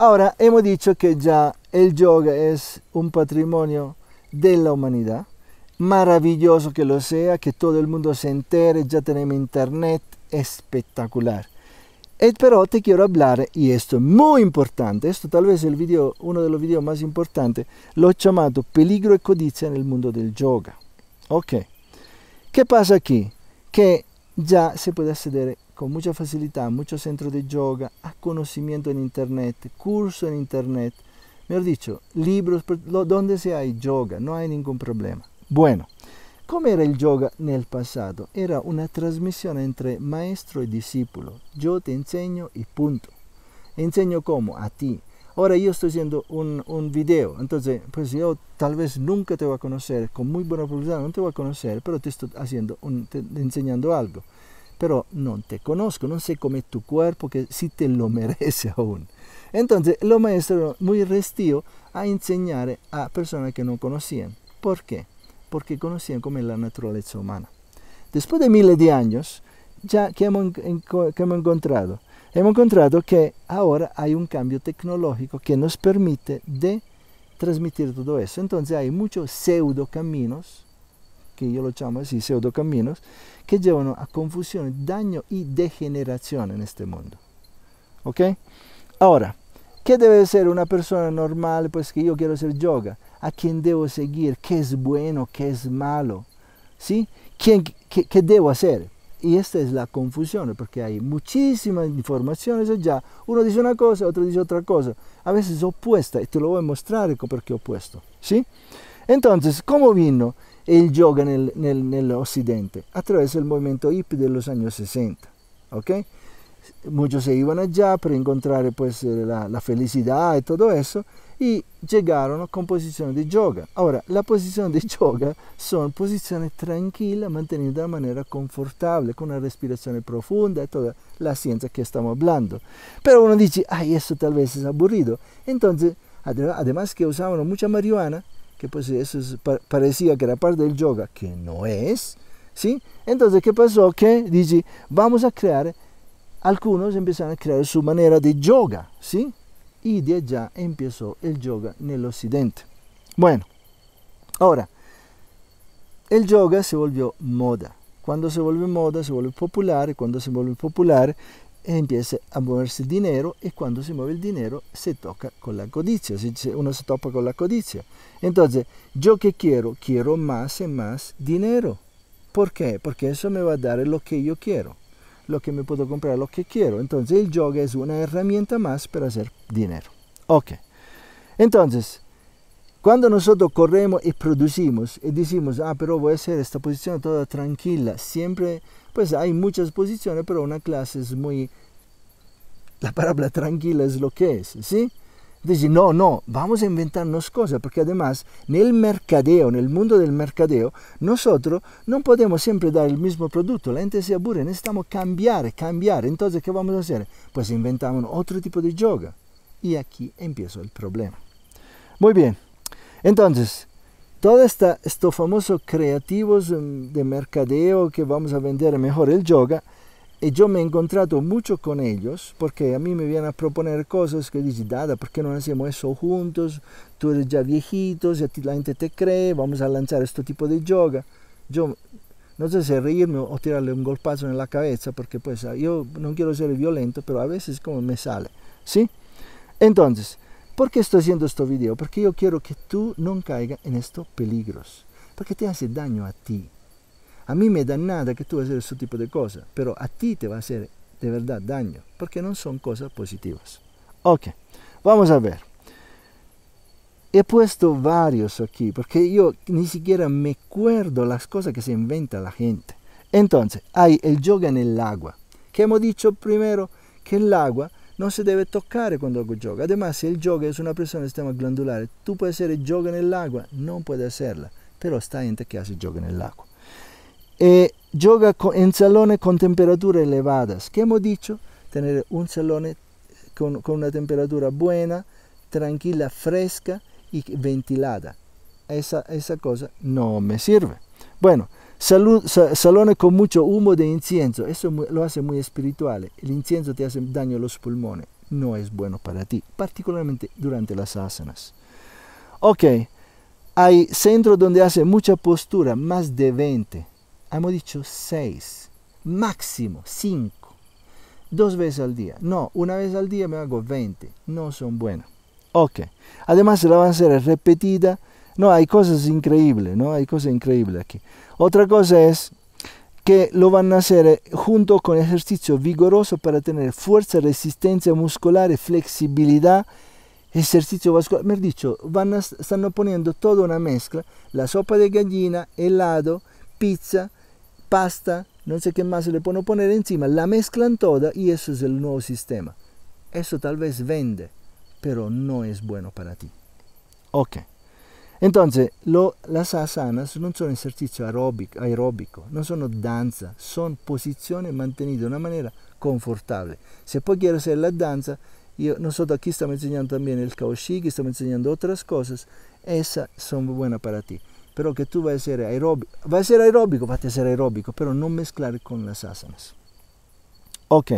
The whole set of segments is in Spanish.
Ahora, hemos dicho que ya el yoga es un patrimonio de la humanidad. Maravilloso que lo sea, que todo el mundo se entere, ya tenemos internet, espectacular. Eh, pero te quiero hablar, y esto es muy importante, esto tal vez es video, uno de los videos más importantes, lo he llamado Peligro y Codicia en el mundo del yoga. Ok, ¿qué pasa aquí? Que Già se puede acceder con mucha facilidad a muchos centros de yoga, a conocimiento en internet, curso en internet, mejor dicho, libros, donde se hay yoga, no hay ningún problema. Bueno, ¿cómo era el yoga nel pasado? Era una transmisión entre maestro y discípulo. Yo te enseño y punto. Enseño cómo, a ti, Ahora yo estoy haciendo un, video, entonces pues yo tal vez nunca te voy a conocer, con muy buena publicidad, no te voy a conocer, pero te estoy haciendo enseñando algo. Pero no te conozco, no sé cómo es tu cuerpo, que si te lo merece aún. Entonces los maestros muy restío a enseñar a personas que no conocían. ¿Por qué? Porque conocían cómo es la naturaleza humana. Después de miles de años, ya que que hemos encontrado hemos encontrado que ahora hay un cambio tecnológico que nos permite de transmitir todo eso. Entonces hay muchos pseudo caminos, que yo lo llamo así, pseudo caminos, que llevan a confusión, daño y degeneración en este mundo. ¿Ok? Ahora, ¿qué debe ser una persona normal? Pues que yo quiero hacer yoga. ¿A quién debo seguir? ¿Qué es bueno? ¿Qué es malo? ¿Sí? ¿Quién, ¿Qué debo hacer? Y esta es la confusión, porque hay muchísimas informaciones allá. Uno dice una cosa, otro dice otra cosa. A veces opuesta, y te lo voy a mostrar porque opuesto. ¿sí? Entonces, ¿cómo vino el yoga en el occidente? A occidente? del movimiento hip de los años 60. ¿okay? Muchos se iban allá para encontrar pues, eh, la felicidad y todo eso. i giocarono con posizione di yoga. Ora, la posizione di yoga sono posizioni tranquille, mantenute in maniera confortabile, con una respirazione profonda e tutta la scienza che stiamo parlando. Però uno dice, ah, questo talvez es aburrido. Entonces, además que usaban mucha marihuana, che pues eso parecía que era parte del yoga, che non è, ¿sí? Entonces, ¿qué pasó? Que dice, vamos a crear, algunos empezaron a creare su maniera di yoga, ¿sí? y de allá empezó el yoga en el occidente. Bueno, ahora, el yoga se volvió moda. Cuando se vuelve moda, se vuelve popular, cuando se vuelve popular, empieza a moverse el dinero y cuando se mueve el dinero se toca con la codicia, uno se topa con la codicia. Entonces, ¿yo qué quiero? Quiero más y más dinero. ¿Por qué? Porque eso me va a dar lo que yo quiero. lo que me puedo comprar, lo que quiero. Entonces el yoga es una herramienta más para hacer dinero. Ok. Entonces, cuando nosotros corremos y producimos y decimos, ah, pero voy a hacer esta posición toda tranquila, siempre, pues hay muchas posiciones, pero una clase es muy... La palabra tranquila es lo que es, ¿sí? Dice, no, no, vamos a inventarnos cosas, porque además en el mercadeo, en el mundo del mercadeo, nosotros no podemos siempre dar el mismo producto, la gente se aburre, necesitamos cambiar, cambiar. Entonces, ¿qué vamos a hacer? Pues inventamos otro tipo de yoga. Y aquí empieza el problema. Muy bien, entonces, todo estos famoso creativos mm, de mercadeo que vamos a vender mejor el yoga, y yo me he encontrado mucho con ellos porque a mí me vienen a proponer cosas que dicen, Dada, ¿por qué no hacemos eso juntos? Tú eres ya viejito, ya la gente te cree, vamos a lanzar este tipo de yoga. Yo no sé si reírme o tirarle un golpazo en la cabeza porque pues ah, yo no quiero ser violento, pero a veces como me sale, ¿sí? Entonces, ¿por qué estoy haciendo este video? Porque yo quiero que tú no caigas en estos peligros, porque te hace daño a ti. A mí me da nada que tú hagas tipo de cosas, pero a ti te va a hacer de verdad daño, porque no son cosas positivas. Ok, vamos a ver. He puesto varios aquí, porque yo ni siquiera me acuerdo las cosas que se inventa la gente. Entonces, hay el yoga en el agua, que hemos dicho primero que el agua no se debe tocar cuando hago yoga. Además, si el yoga es una persona de sistema glandular, tú puedes hacer el yoga en el agua, no puedes hacerla, pero está gente que hace yoga en el agua. Yoga en salones salone con temperaturas elevadas. ¿Qué hemos dicho? Tener un salone con, una temperatura buena, tranquila, fresca y e ventilada. Esa, cosa no me sirve. Bueno, salud, salones con mucho humo de incienso, eso lo hace muy espiritual. El incienso te hace daño a los pulmones, no es bueno para ti, particularmente durante las asanas. Ok, hay centros donde hace mucha postura, más de 20 hemos dicho 6, máximo 5, dos veces al día. No, una vez al día me hago 20, no son buenas. Ok, además la a hacer repetida. No, hay cosas increíbles, ¿no? Hay cosas increíbles aquí. Otra cosa es que lo van a hacer eh, junto con ejercicio vigoroso para tener fuerza, resistencia muscular, flexibilidad, ejercicio vascular. Me he dicho, van están poniendo toda una mezcla, la sopa de gallina, helado, pizza, pasta, no sé qué más se le pueden poner encima, la mezclan toda y eso es el nuevo sistema. Eso tal vez vende, pero no es bueno para ti. Ok. Entonces, lo, las asanas non sono esercizio aerobico, aeróbico, non sono danza, sono posizioni mantenute in una maniera confortable. Se poi quiero hacer la danza, io, nosotros aquí estamos enseñando también el kaoshi, estamos enseñando otras cosas, esas son buenas para ti. pero que tú vas a ser aeróbico, va a ser aeróbico, vas a ser aeróbico, pero no mezclar con las asanas. Ok.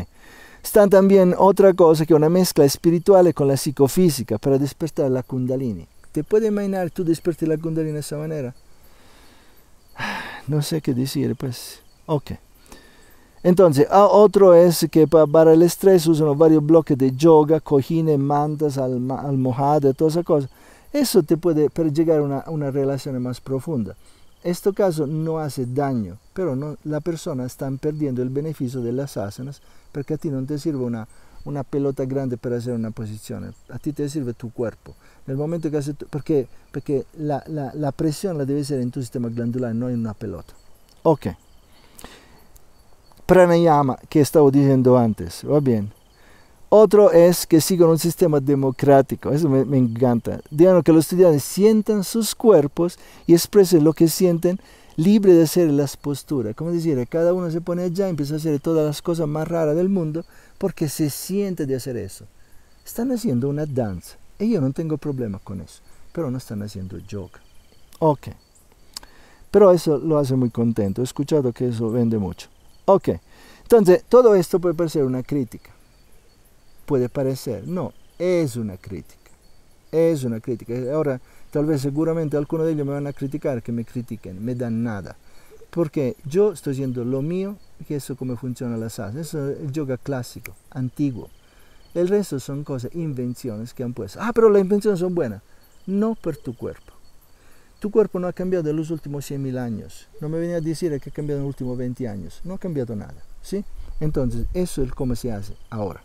Está también otra cosa que una mezcla espiritual con la psicofísica para despertar la kundalini. ¿Te puedes imaginar tú despertar la kundalini de esa manera? No sé qué decir, pues. Ok. Entonces, ah, otro es que para el estrés usan varios bloques de yoga, cojines, mantas, almohadas, todas esas cosas. Eso te puede, llegar a una, relación más profunda. Este caso no hace daño, pero la persona está perdiendo el beneficio de las asanas porque a ti no te sirve una, pelota grande para hacer una posición, a ti te sirve tu cuerpo. En momento que hace porque la, la, presión la debe ser en tu sistema glandular, no en una pelota. Ok. Pranayama, que estaba diciendo antes, va bien. Otro es que sigan un sistema democrático, eso me, encanta. Digan que los estudiantes sientan sus cuerpos y expresen lo que sienten libre de hacer las posturas. Como decir, cada uno se pone allá y empieza a hacer todas las cosas más raras del mundo porque se siente de hacer eso. Están haciendo una danza y yo no tengo problema con eso, pero no están haciendo yoga. Ok. Pero eso lo hace muy contento. He escuchado que eso vende mucho. Ok. Entonces, todo esto puede parecer una crítica puede parecer. No, es una crítica. Es una crítica. Ahora, tal vez seguramente alguno de ellos me van a criticar, que me critiquen, me dan nada. Porque yo estoy haciendo lo mío que eso es como funciona la salsa. Eso es el yoga clásico, antiguo. El resto son cosas, invenciones que han puesto. Ah, pero las invenciones son buenas. No por tu cuerpo. Tu cuerpo no ha cambiado en los últimos 100.000 años. No me venía a decir que ha cambiado en los últimos 20 años. No ha cambiado nada. ¿sí? Entonces, eso es como se hace ahora.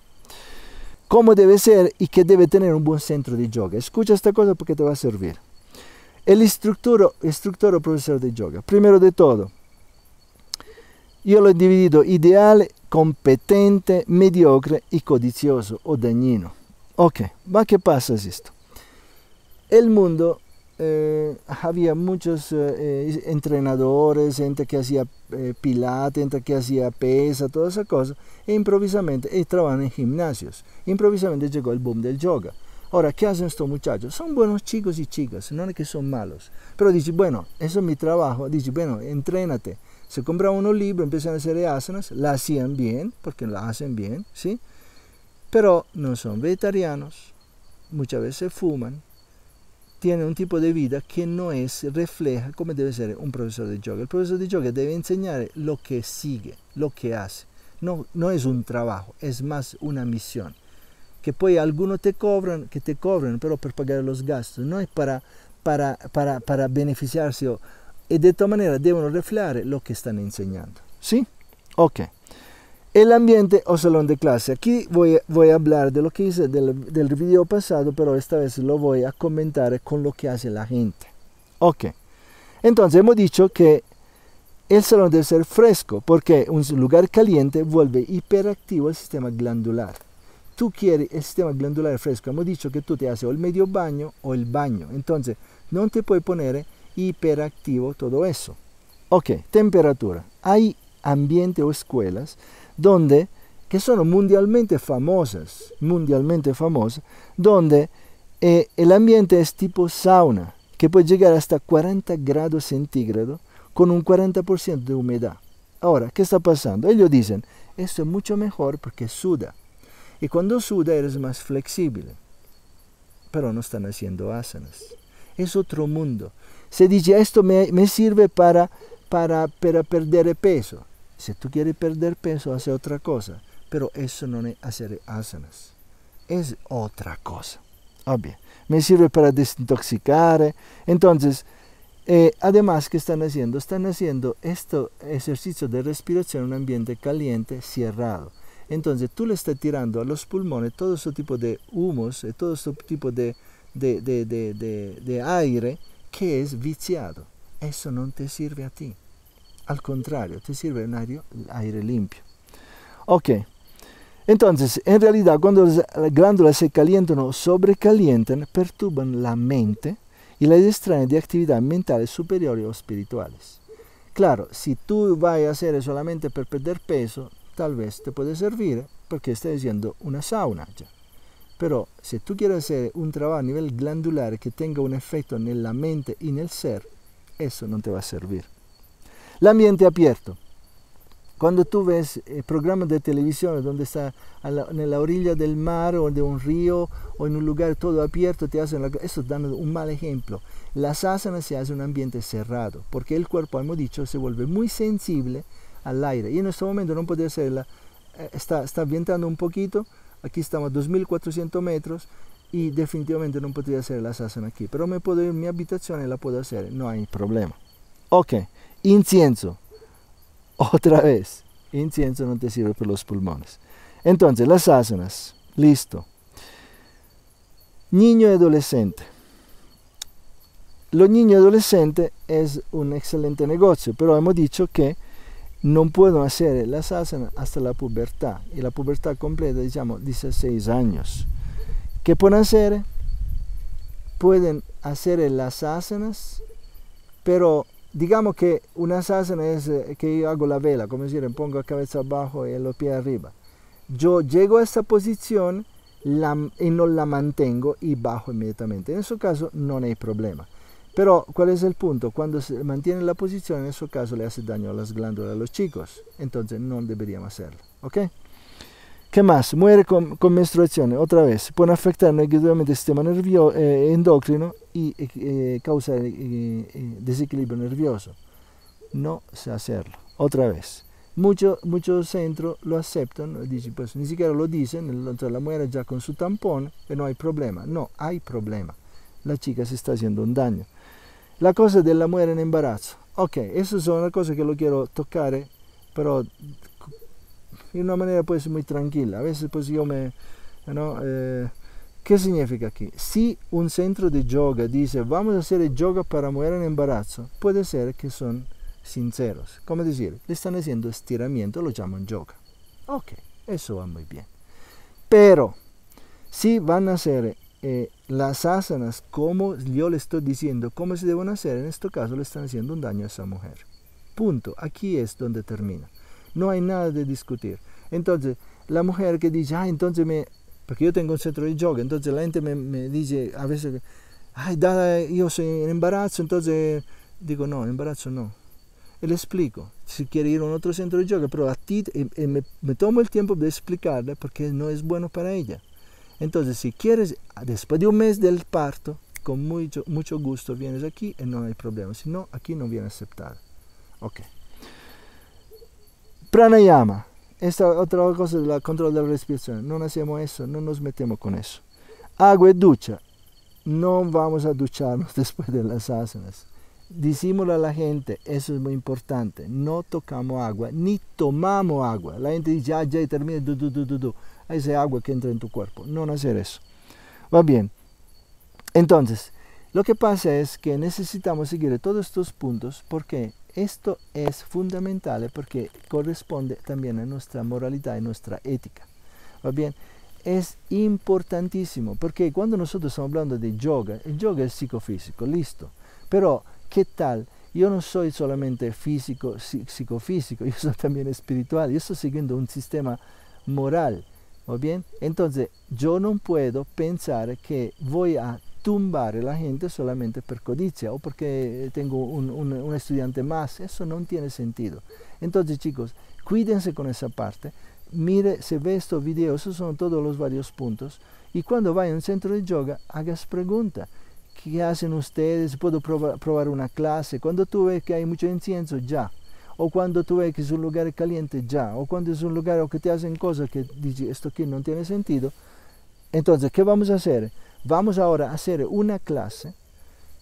como debe ser y que debe tener un buen centro de yoga. Escucha esta cosa porque te va a servir. El instructor, instructor o profesor de yoga, primero de todo, io l'ho diviso ideale, competente, mediocre y codicioso o dañino. Ok, va che pasa esto. El mundo Eh, había muchos eh, eh, entrenadores, gente que hacía pilates, pilate, gente que hacía pesa, toda esa cosa, e improvisamente estaban en gimnasios. Improvisamente llegó el boom del yoga. Ahora, ¿qué hacen estos muchachos? Son buenos chicos y chicas, no es que son malos. Pero dice, bueno, eso es mi trabajo. Dice, bueno, entrénate. Se compra unos libros, empiezan a hacer asanas, la hacían bien, porque la hacen bien, ¿sí? Pero no son vegetarianos, muchas veces fuman, tiene un tipo de vida que no es refleja como debe ser un profesor de yoga. El profesor de yoga debe enseñar lo que sigue, lo que hace. No, no es un trabajo, es más una misión. Que pues algunos te cobran, que te cobran, pero para pagar los gastos, no es para, para, para, para beneficiarse. Y eh, de esta manera deben reflejar lo que están enseñando. ¿Sí? Ok el ambiente o salón de clase. Aquí voy, a hablar de lo que hice del, del, video pasado, pero esta vez lo voy a comentar con lo que hace la gente. Ok, entonces hemos dicho que el salón debe ser fresco porque un lugar caliente vuelve hiperactivo el sistema glandular. Tú quieres el sistema glandular fresco, hemos dicho que tú te haces o el medio baño o el baño, entonces no te puede poner hiperactivo todo eso. Ok, temperatura. Hay ambiente o escuelas donde, que son mundialmente famosas, mundialmente famosas, donde eh, el ambiente es tipo sauna, que puede llegar hasta 40 grados centígrados con un 40% de humedad. Ahora, ¿qué está pasando? Ellos dicen, esto es mucho mejor porque suda. Y cuando suda eres más flexible. Pero no están haciendo asanas. Es otro mundo. Se dice, esto me, me sirve para, para, para perder peso si tú quieres perder peso, hace otra cosa. Pero eso no es hacer asanas, es otra cosa. Obvio, ah, me sirve para desintoxicar. Eh. Entonces, eh, además, que están haciendo? Están haciendo este ejercicio de respiración en un ambiente caliente, cerrado. Entonces, tú le estás tirando a los pulmones todo ese tipo de humos, eh, todo ese tipo de aire que es viciado. Eso no te sirve a ti. Al contrario, te sirve un aire, limpio. Ok, entonces, en realidad, cuando las glándulas se calientan o sobrecalientan, perturban la mente y la distraen de actividades mentales superiores o espirituales. Claro, si tú vas a hacer solamente para perder peso, tal vez te puede servir porque estás haciendo una sauna ya. Pero si tú quieres hacer un trabajo a nivel glandular que tenga un efecto en la mente y en el ser, eso no te va a servir ambiente abierto. Cuando tú ves eh, programas de televisión donde está en la orilla del mar o de un río o en un lugar todo abierto, te hacen la, eso un mal ejemplo. La sasana se hace un ambiente cerrado porque el cuerpo, hemos dicho, se vuelve muy sensible al aire. Y en este momento no podría hacerla. Eh, está, está un poquito. Aquí estamos a 2400 metros y definitivamente no podría hacer la sásana aquí. Pero me puedo ir mi habitación la puedo hacer. No hay problema. Ok incienso. Otra vez, incienso no te sirve para los pulmones. Entonces, las asanas, listo. Niño y adolescente. Lo niño y adolescente es un excelente negocio, pero hemos dicho que no pueden hacer las asanas hasta la pubertad. Y la pubertad completa, digamos, 16 años. ¿Qué pueden hacer? Pueden hacer las asanas, pero digamos que una asana es eh, que yo hago la vela, como si pongo la cabeza abajo y los pies arriba. Yo llego a esta posición y no la mantengo y bajo inmediatamente. En su caso no hay problema. Pero, ¿cuál es el punto? Cuando se mantiene la posición, en su caso le hace daño a las glándulas a los chicos. Entonces no deberíamos hacerlo. ¿Ok? ¿Qué más? Muere con, con menstruación, otra vez. Puede afectar negativamente el sistema nervioso, eh, endocrino y eh, eh, causar desequilibrio nervioso. No sé hacerlo. Otra vez. Muchos centros lo aceptan, pues, ni siquiera lo dicen, la mujer ya con su tampón y no hay problema. No, hay problema. La chica se está haciendo un daño. La cosa de la mujer en embarazo. Ok, eso es una cosa que lo quiero tocar, pero y de una manera pues muy tranquila. A veces pues yo me... Eh, ¿Qué significa aquí? Si un centro de yoga dice vamos a hacer yoga para mujer en embarazo, puede ser que son sinceros. ¿Cómo decir, le están haciendo estiramiento, lo llaman yoga. Ok, eso va muy bien. Pero si van a hacer eh, las asanas como yo le estoy diciendo, como se deben hacer, en este caso le están haciendo un daño a esa mujer. Punto. Aquí es donde termina. No hay nada de discutir. Entonces, la mujer que dice, ah, entonces me... Porque yo tengo un centro de yoga, entonces la gente me, dice a veces, ay, yo soy en embarazo, entonces digo, no, embarazo no. Le explico, si quiere ir a otro centro de yoga, pero a ti eh, eh, me, tomo el tiempo de explicarle porque no es bueno para ella. Entonces, si quieres, después de un mes del parto, con mucho, mucho gusto vienes aquí y eh, no hay problema. Si no, aquí no viene aceptada. Ok. Pranayama. Esta otra cosa es el control de la respiración. No hacemos eso, no nos metemos con eso. Agua y ducha. No vamos a ducharnos después de las asanas. Dicimosle a la gente, eso es muy importante, no tocamos agua, ni tomamos agua. La gente dice, ya, ya, y termina, du, du, du, agua que entra en tu cuerpo. No hacer eso. Va bien. Entonces, lo que pasa es que necesitamos seguir todos estos puntos porque esto es fundamental eh, porque corresponde también a nuestra moralidad y nuestra ética. ¿Va bien? Es importantísimo porque cuando nosotros estamos hablando de yoga, el yoga es psicofísico, listo. Pero, ¿qué tal? Yo no soy solamente físico, psicofísico, yo soy también espiritual, yo estoy siguiendo un sistema moral. ¿Va bien? Entonces, yo no puedo pensar que voy a tumbare la gente solamente por codicia o porque tengo un, un, estudiante más. Eso no tiene sentido. Entonces, chicos, cuídense con esa parte. Mire, si ve estos videos, esos son todos los varios puntos. Y cuando vaya a un centro de yoga, hagas pregunta ¿Qué hacen ustedes? ¿Puedo probar, probar una clase? Cuando tú ves que hay mucho incienso, ya. O cuando tú ves que es un lugar caliente, ya. O cuando es un lugar o que te hacen cosas que dices, esto aquí no tiene sentido. Entonces, ¿qué vamos a hacer? Vamos ahora a hacer una clase,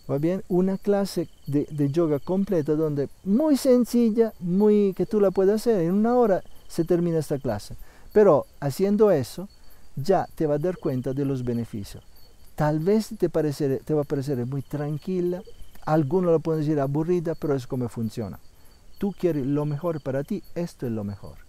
¿va bien? Una clase de, yoga completa donde muy sencilla, muy que tú la puedes hacer, en una hora se termina esta clase. Pero haciendo eso, ya te vas a dar cuenta de los beneficios. Tal vez te, te va a parecer muy tranquila, algunos lo pueden decir aburrida, pero es como funciona. Tú quieres lo mejor para ti, esto es lo mejor.